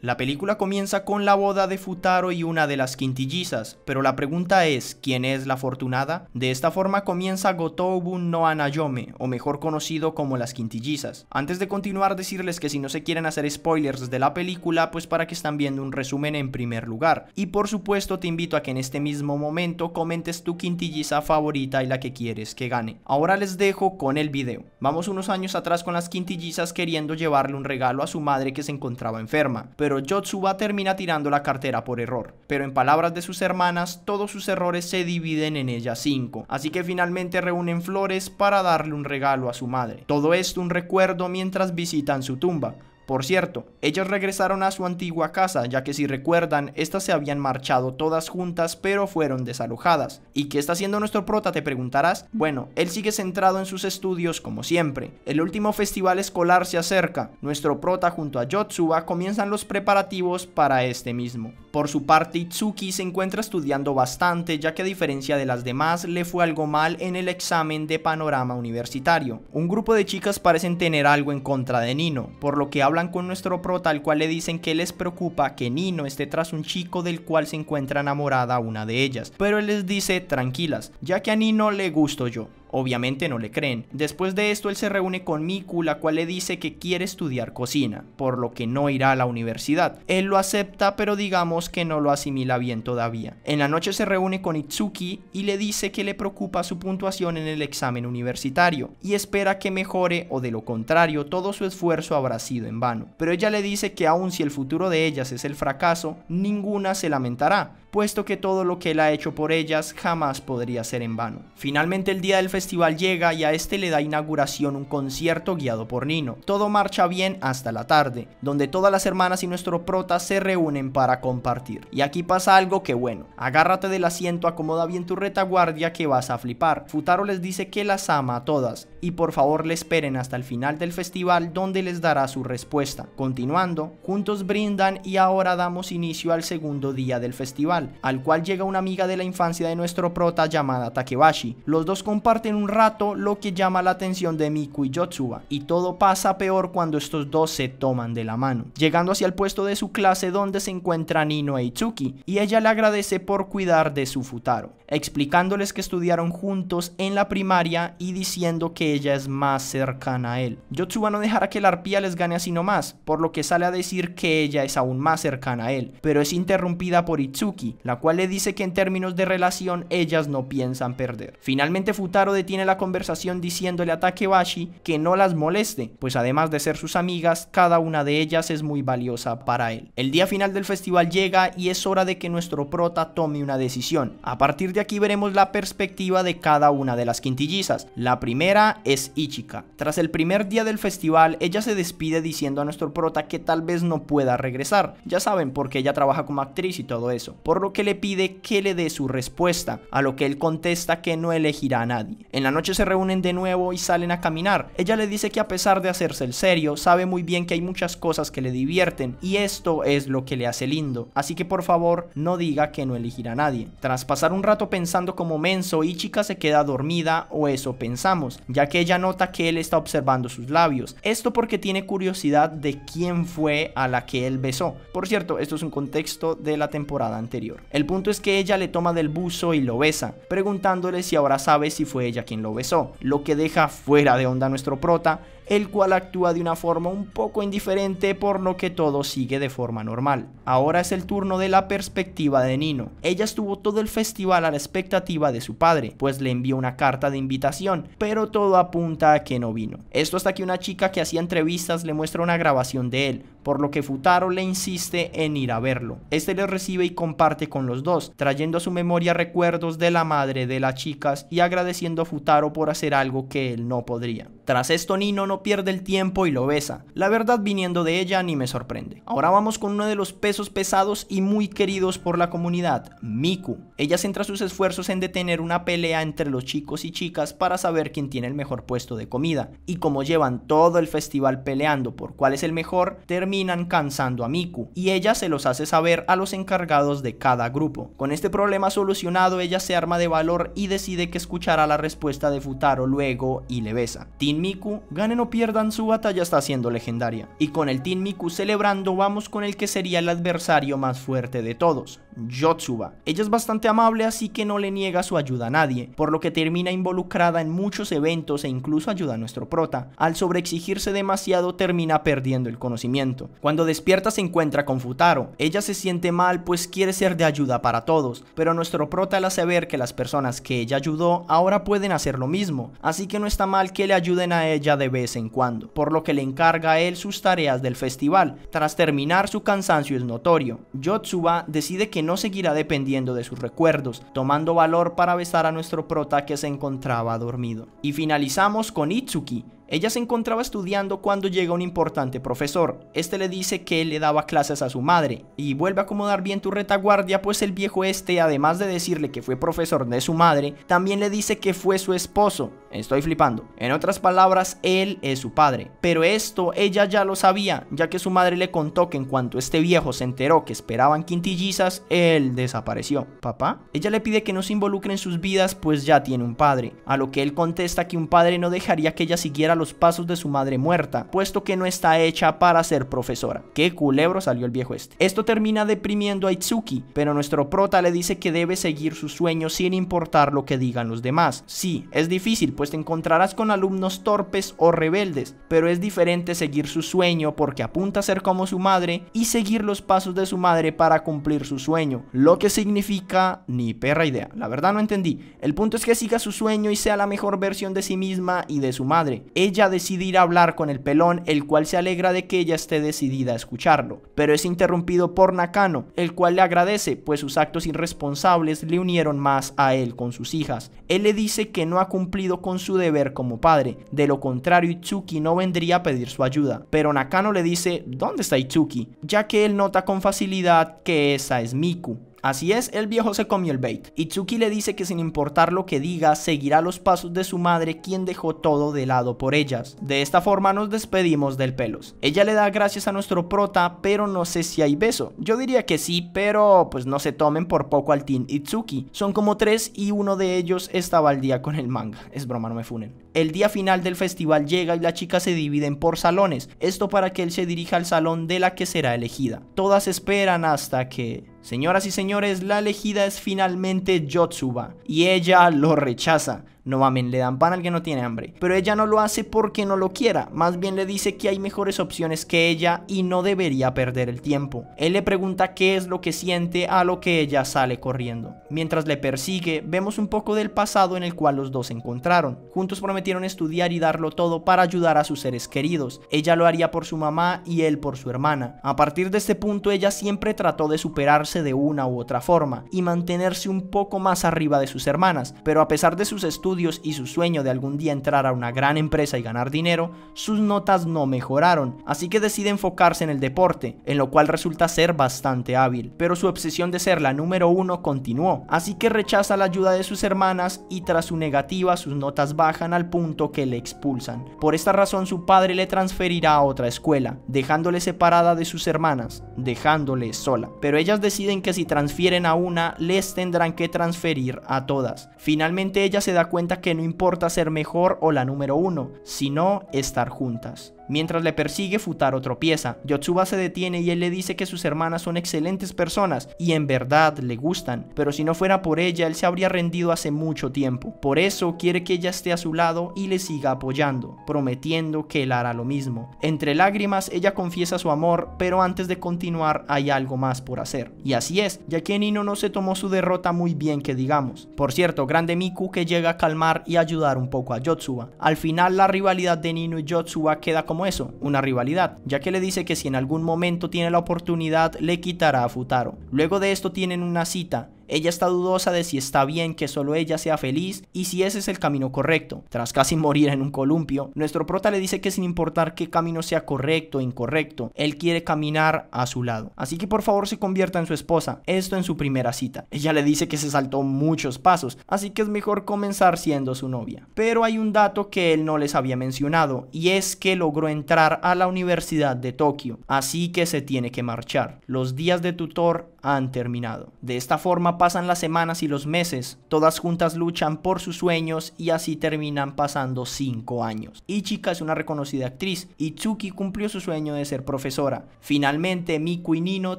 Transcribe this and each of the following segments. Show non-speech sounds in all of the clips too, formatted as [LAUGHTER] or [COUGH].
La película comienza con la boda de Futaro y una de las quintillizas, pero la pregunta es, ¿quién es la afortunada? De esta forma comienza Gotoubun no Anayome, o mejor conocido como las quintillizas. Antes de continuar decirles que si no se quieren hacer spoilers de la película, pues para que están viendo un resumen en primer lugar. Y por supuesto te invito a que en este mismo momento comentes tu quintilliza favorita y la que quieres que gane. Ahora les dejo con el video. Vamos unos años atrás con las quintillizas queriendo llevarle un regalo a su madre que se encontraba enferma, pero Yotsuba termina tirando la cartera por error. Pero en palabras de sus hermanas, todos sus errores se dividen en ellas cinco, así que finalmente reúnen flores para darle un regalo a su madre. Todo esto un recuerdo mientras visitan su tumba, por cierto, ellas regresaron a su antigua casa, ya que si recuerdan, estas se habían marchado todas juntas pero fueron desalojadas. ¿Y qué está haciendo nuestro prota? Te preguntarás. Bueno, él sigue centrado en sus estudios como siempre. El último festival escolar se acerca. Nuestro prota junto a Yotsuba comienzan los preparativos para este mismo. Por su parte, Itsuki se encuentra estudiando bastante, ya que a diferencia de las demás, le fue algo mal en el examen de panorama universitario. Un grupo de chicas parecen tener algo en contra de Nino, por lo que habla con nuestro pro tal cual le dicen que les preocupa que Nino esté tras un chico del cual se encuentra enamorada una de ellas, pero él les dice tranquilas, ya que a Nino le gusto yo. Obviamente no le creen. Después de esto él se reúne con Miku, la cual le dice que quiere estudiar cocina, por lo que no irá a la universidad. Él lo acepta, pero digamos que no lo asimila bien todavía. En la noche se reúne con Itsuki y le dice que le preocupa su puntuación en el examen universitario y espera que mejore o de lo contrario todo su esfuerzo habrá sido en vano. Pero ella le dice que aun si el futuro de ellas es el fracaso, ninguna se lamentará, puesto que todo lo que él ha hecho por ellas jamás podría ser en vano. Finalmente el día del festival llega y a este le da inauguración un concierto guiado por Nino. Todo marcha bien hasta la tarde, donde todas las hermanas y nuestro prota se reúnen para compartir. Y aquí pasa algo que bueno, agárrate del asiento, acomoda bien tu retaguardia que vas a flipar. Futaro les dice que las ama a todas y por favor le esperen hasta el final del festival donde les dará su respuesta. Continuando, juntos brindan y ahora damos inicio al segundo día del festival al cual llega una amiga de la infancia de nuestro prota llamada Takebashi. Los dos comparten un rato lo que llama la atención de Miku y Yotsuba, y todo pasa peor cuando estos dos se toman de la mano. Llegando hacia el puesto de su clase donde se encuentra Nino e Itsuki, y ella le agradece por cuidar de su futaro, explicándoles que estudiaron juntos en la primaria y diciendo que ella es más cercana a él. Yotsuba no dejará que la arpía les gane así nomás, por lo que sale a decir que ella es aún más cercana a él, pero es interrumpida por Itsuki, la cual le dice que en términos de relación ellas no piensan perder. Finalmente Futaro detiene la conversación diciéndole a Takebashi que no las moleste, pues además de ser sus amigas, cada una de ellas es muy valiosa para él. El día final del festival llega y es hora de que nuestro prota tome una decisión. A partir de aquí veremos la perspectiva de cada una de las quintillizas. La primera es Ichika. Tras el primer día del festival, ella se despide diciendo a nuestro prota que tal vez no pueda regresar. Ya saben, porque ella trabaja como actriz y todo eso lo que le pide que le dé su respuesta, a lo que él contesta que no elegirá a nadie. En la noche se reúnen de nuevo y salen a caminar. Ella le dice que a pesar de hacerse el serio, sabe muy bien que hay muchas cosas que le divierten y esto es lo que le hace lindo, así que por favor no diga que no elegirá a nadie. Tras pasar un rato pensando como menso, Ichika se queda dormida o eso pensamos, ya que ella nota que él está observando sus labios. Esto porque tiene curiosidad de quién fue a la que él besó. Por cierto, esto es un contexto de la temporada anterior. El punto es que ella le toma del buzo y lo besa, preguntándole si ahora sabe si fue ella quien lo besó, lo que deja fuera de onda a nuestro prota, el cual actúa de una forma un poco indiferente por lo que todo sigue de forma normal. Ahora es el turno de la perspectiva de Nino. Ella estuvo todo el festival a la expectativa de su padre, pues le envió una carta de invitación, pero todo apunta a que no vino. Esto hasta que una chica que hacía entrevistas le muestra una grabación de él, por lo que Futaro le insiste en ir a verlo. Este le recibe y comparte con los dos, trayendo a su memoria recuerdos de la madre de las chicas y agradeciendo a Futaro por hacer algo que él no podría. Tras esto Nino no pierde el tiempo y lo besa. La verdad viniendo de ella ni me sorprende. Ahora vamos con uno de los pesos pesados y muy queridos por la comunidad, Miku. Ella centra sus esfuerzos en detener una pelea entre los chicos y chicas para saber quién tiene el mejor puesto de comida. Y como llevan todo el festival peleando por cuál es el mejor, terminan cansando a Miku. Y ella se los hace saber a los encargados de cada grupo. Con este problema solucionado, ella se arma de valor y decide que escuchará la respuesta de Futaro luego y le besa. Miku, ganen o pierdan su batalla está siendo legendaria. Y con el Team Miku celebrando vamos con el que sería el adversario más fuerte de todos, Yotsuba. Ella es bastante amable así que no le niega su ayuda a nadie, por lo que termina involucrada en muchos eventos e incluso ayuda a nuestro prota. Al sobreexigirse demasiado termina perdiendo el conocimiento. Cuando despierta se encuentra con Futaro. Ella se siente mal pues quiere ser de ayuda para todos, pero nuestro prota le hace ver que las personas que ella ayudó ahora pueden hacer lo mismo, así que no está mal que le ayuden a ella de vez en cuando, por lo que le encarga a él sus tareas del festival. Tras terminar su cansancio es notorio. Yotsuba decide que no no seguirá dependiendo de sus recuerdos, tomando valor para besar a nuestro prota que se encontraba dormido. Y finalizamos con Itsuki, ella se encontraba estudiando cuando llega un importante profesor. Este le dice que él le daba clases a su madre. Y vuelve a acomodar bien tu retaguardia, pues el viejo este, además de decirle que fue profesor de su madre, también le dice que fue su esposo. Estoy flipando. En otras palabras, él es su padre. Pero esto ella ya lo sabía, ya que su madre le contó que en cuanto este viejo se enteró que esperaban quintillizas, él desapareció. ¿Papá? Ella le pide que no se involucre en sus vidas, pues ya tiene un padre. A lo que él contesta que un padre no dejaría que ella siguiera los pasos de su madre muerta, puesto que no está hecha para ser profesora. Qué culebro salió el viejo este. Esto termina deprimiendo a Itsuki, pero nuestro prota le dice que debe seguir su sueño sin importar lo que digan los demás. Sí, es difícil, pues te encontrarás con alumnos torpes o rebeldes, pero es diferente seguir su sueño porque apunta a ser como su madre y seguir los pasos de su madre para cumplir su sueño, lo que significa ni perra idea. La verdad no entendí. El punto es que siga su sueño y sea la mejor versión de sí misma y de su madre ella decidir hablar con el pelón, el cual se alegra de que ella esté decidida a escucharlo, pero es interrumpido por Nakano, el cual le agradece, pues sus actos irresponsables le unieron más a él con sus hijas. Él le dice que no ha cumplido con su deber como padre, de lo contrario Itsuki no vendría a pedir su ayuda, pero Nakano le dice, ¿dónde está Itsuki? Ya que él nota con facilidad que esa es Miku. Así es, el viejo se comió el bait. Itsuki le dice que sin importar lo que diga, seguirá los pasos de su madre quien dejó todo de lado por ellas. De esta forma nos despedimos del pelos. Ella le da gracias a nuestro prota, pero no sé si hay beso. Yo diría que sí, pero pues no se tomen por poco al team Itsuki. Son como tres y uno de ellos estaba al día con el manga. Es broma, no me funen. El día final del festival llega y la chica se dividen por salones. Esto para que él se dirija al salón de la que será elegida. Todas esperan hasta que Señoras y señores, la elegida es finalmente Yotsuba, y ella lo rechaza, no mamen, le dan pan al que no tiene hambre. Pero ella no lo hace porque no lo quiera, más bien le dice que hay mejores opciones que ella y no debería perder el tiempo. Él le pregunta qué es lo que siente a lo que ella sale corriendo. Mientras le persigue, vemos un poco del pasado en el cual los dos se encontraron. Juntos prometieron estudiar y darlo todo para ayudar a sus seres queridos. Ella lo haría por su mamá y él por su hermana. A partir de este punto ella siempre trató de superarse de una u otra forma y mantenerse un poco más arriba de sus hermanas, pero a pesar de sus estudios y su sueño de algún día entrar a una gran empresa y ganar dinero, sus notas no mejoraron, así que decide enfocarse en el deporte, en lo cual resulta ser bastante hábil, pero su obsesión de ser la número uno continuó, así que rechaza la ayuda de sus hermanas y tras su negativa sus notas bajan al punto que le expulsan. Por esta razón su padre le transferirá a otra escuela, dejándole separada de sus hermanas, dejándole sola, pero ellas deciden que si transfieren a una, les tendrán que transferir a todas. Finalmente ella se da cuenta cuenta que no importa ser mejor o la número uno, sino estar juntas. Mientras le persigue, Futaro tropieza. Yotsuba se detiene y él le dice que sus hermanas son excelentes personas y en verdad le gustan, pero si no fuera por ella, él se habría rendido hace mucho tiempo. Por eso quiere que ella esté a su lado y le siga apoyando, prometiendo que él hará lo mismo. Entre lágrimas, ella confiesa su amor, pero antes de continuar hay algo más por hacer. Y así es, ya que Nino no se tomó su derrota muy bien que digamos. Por cierto, grande Miku que llega a calmar y ayudar un poco a Yotsuba. Al final la rivalidad de Nino y Yotsuba queda como eso, una rivalidad, ya que le dice que si en algún momento tiene la oportunidad le quitará a Futaro. Luego de esto tienen una cita ella está dudosa de si está bien que solo ella sea feliz y si ese es el camino correcto. Tras casi [LAUGHS] morir en un columpio, nuestro prota le dice que sin importar qué camino sea correcto o incorrecto, él quiere caminar a su lado. Así que por favor se convierta en su esposa, esto en su primera cita. Ella le dice que se saltó muchos pasos, así que es mejor comenzar siendo su novia. Pero hay un dato que él no les había mencionado y es que logró entrar a la Universidad de Tokio, así que se tiene que marchar. Los días de tutor han terminado. De esta forma pasan las semanas y los meses, todas juntas luchan por sus sueños y así terminan pasando 5 años. Ichika es una reconocida actriz y Tsuki cumplió su sueño de ser profesora. Finalmente Miku y Nino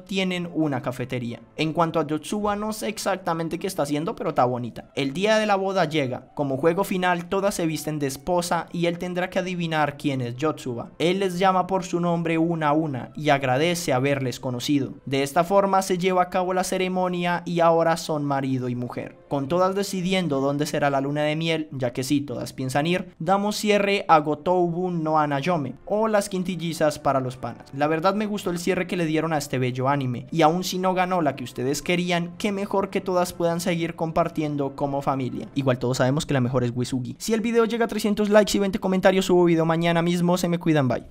tienen una cafetería. En cuanto a Yotsuba no sé exactamente qué está haciendo pero está bonita. El día de la boda llega, como juego final todas se visten de esposa y él tendrá que adivinar quién es Yotsuba. Él les llama por su nombre una a una y agradece haberles conocido. De esta forma se lleva a cabo la ceremonia y ahora son marido y mujer. Con todas decidiendo dónde será la luna de miel, ya que sí, todas piensan ir, damos cierre a Gotoubun no Anayome, o las quintillizas para los panas. La verdad me gustó el cierre que le dieron a este bello anime, y aún si no ganó la que ustedes querían, qué mejor que todas puedan seguir compartiendo como familia. Igual todos sabemos que la mejor es Wisugi. Si el video llega a 300 likes y 20 comentarios, subo video mañana mismo, se me cuidan, bye.